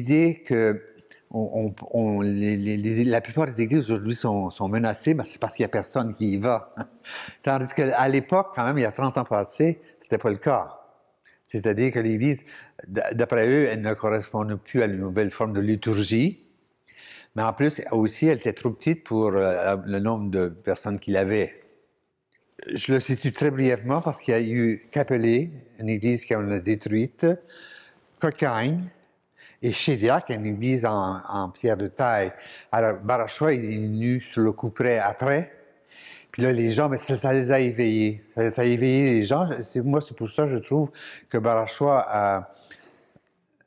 l'idée que on, la plupart des églises aujourd'hui sont, menacées, mais c'est parce qu'il n'y a personne qui y va. Tandis qu'à l'époque, quand même, il y a 30 ans passés, ce n'était pas le cas. C'est-à-dire que l'Église, d'après eux, elle ne correspondait plus à une nouvelle forme de liturgie. Mais en plus, aussi, elle était trop petite pour euh, le nombre de personnes qu'il avait. Je le situe très brièvement parce qu'il y a eu Capelé, une église qu'on a détruite, Cocagne, et Chédia, qui est une église en, pierre de taille. Alors, Barachois, il est venu sur le couperet après. Puis là, les gens, mais ça, les a éveillés. Ça, ça, a éveillé les gens. Moi, c'est pour ça que je trouve que Barachois a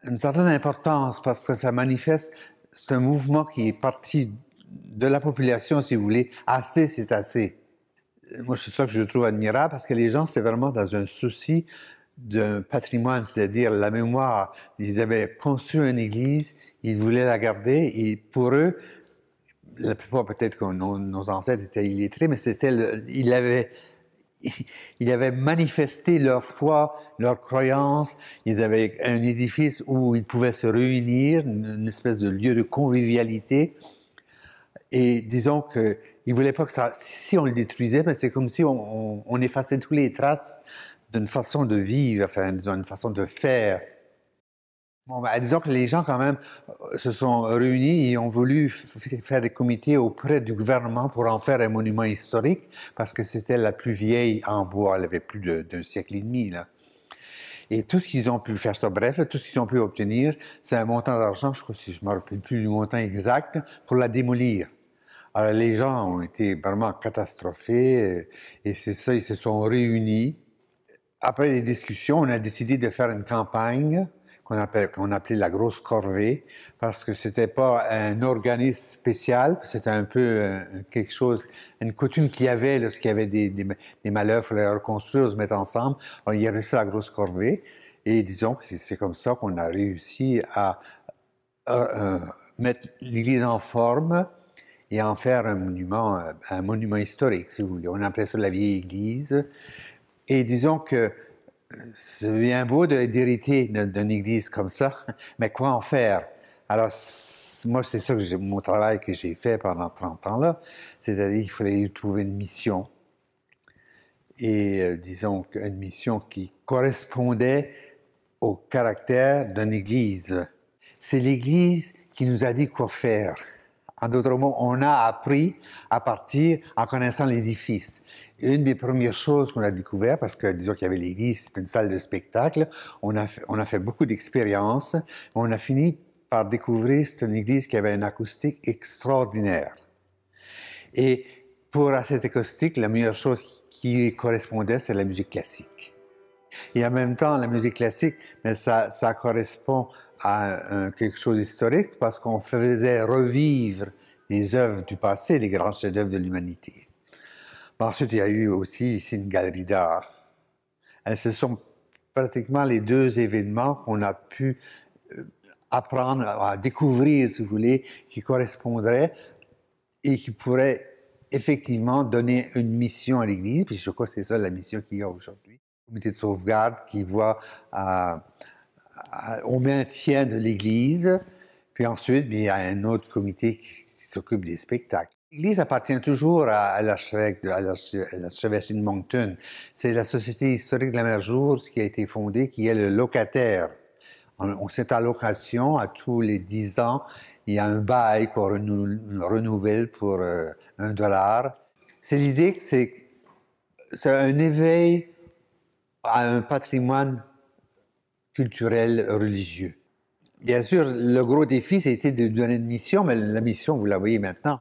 une certaine importance parce que ça manifeste, c'est un mouvement qui est parti de la population, si vous voulez. Assez, c'est assez. Moi, c'est ça que je trouve admirable parce que les gens, c'est vraiment dans un souci d'un patrimoine, c'est-à-dire la mémoire. Ils avaient construit une église, ils voulaient la garder, et pour eux, la plupart peut-être que nos, ancêtres étaient illettrés, mais c'était, ils avaient, ils avaient manifesté leur foi, leur croyance. Ils avaient un édifice où ils pouvaient se réunir, une espèce de lieu de convivialité. Et disons que ils voulaient pas que ça. Si on le détruisait, c'est comme si on, on effaçait toutes les traces d'une façon de vivre, enfin, disons, une façon de faire. Bon, ben, disons que les gens, quand même, euh, se sont réunis et ont voulu faire des comités auprès du gouvernement pour en faire un monument historique, parce que c'était la plus vieille en bois, elle avait plus d'un siècle et demi, là. Et tout ce qu'ils ont pu faire ça, bref, tout ce qu'ils ont pu obtenir, c'est un montant d'argent, je crois, si je ne me rappelle plus du montant exact, pour la démolir. Alors, les gens ont été vraiment catastrophés, et c'est ça, ils se sont réunis après les discussions, on a décidé de faire une campagne qu'on appelle, qu'on appelait la grosse corvée, parce que c'était pas un organisme spécial, c'était un peu euh, quelque chose, une coutume qu'il y avait lorsqu'il y avait des, malheurs, il fallait reconstruire, se mettre ensemble. On il y avait ça la grosse corvée. Et disons que c'est comme ça qu'on a réussi à, euh, euh, mettre l'Église en forme et en faire un monument, un monument historique, si vous voulez. On appelait ça la vieille Église. Et disons que euh, c'est bien beau d'hériter d'une église comme ça, mais quoi en faire? Alors, moi, c'est ça que mon travail que j'ai fait pendant 30 ans là, c'est-à-dire qu'il fallait trouver une mission. Et euh, disons qu'une mission qui correspondait au caractère d'une église. C'est l'église qui nous a dit quoi faire. En d'autres mots, on a appris à partir en connaissant l'édifice. Une des premières choses qu'on a découvert, parce que disons qu'il y avait l'église, c'est une salle de spectacle, on a fait, beaucoup d'expériences, on a fini par découvrir cette une église qui avait une acoustique extraordinaire. Et pour cette acoustique, la meilleure chose qui correspondait, c'est la musique classique. Et en même temps, la musique classique, mais ben, ça correspond à euh, quelque chose d'historique parce qu'on faisait revivre des œuvres du passé, les grands chefs-d'œuvre de l'humanité. Ensuite, il y a eu aussi ici une galerie d'art. Ce sont pratiquement les deux événements qu'on a pu euh, apprendre à découvrir, si vous voulez, qui correspondraient et qui pourraient effectivement donner une mission à l'Église. Puis je crois que c'est ça la mission qu'il y a aujourd'hui. comité de sauvegarde qui voit à, euh, au maintien de l'église, puis ensuite, il y a un autre comité qui, s'occupe des spectacles. L'église appartient toujours à, à de, Moncton. C'est la Société historique de la mer Jour qui a été fondée, qui est le locataire. On, s'est à location à tous les 10 ans. Il y a un bail qu'on renouvelle pour euh, un dollar. C'est l'idée que c'est un éveil à un patrimoine culturel, religieux. Bien sûr, le gros défi, c'était de donner une mission, mais la mission, vous la voyez maintenant.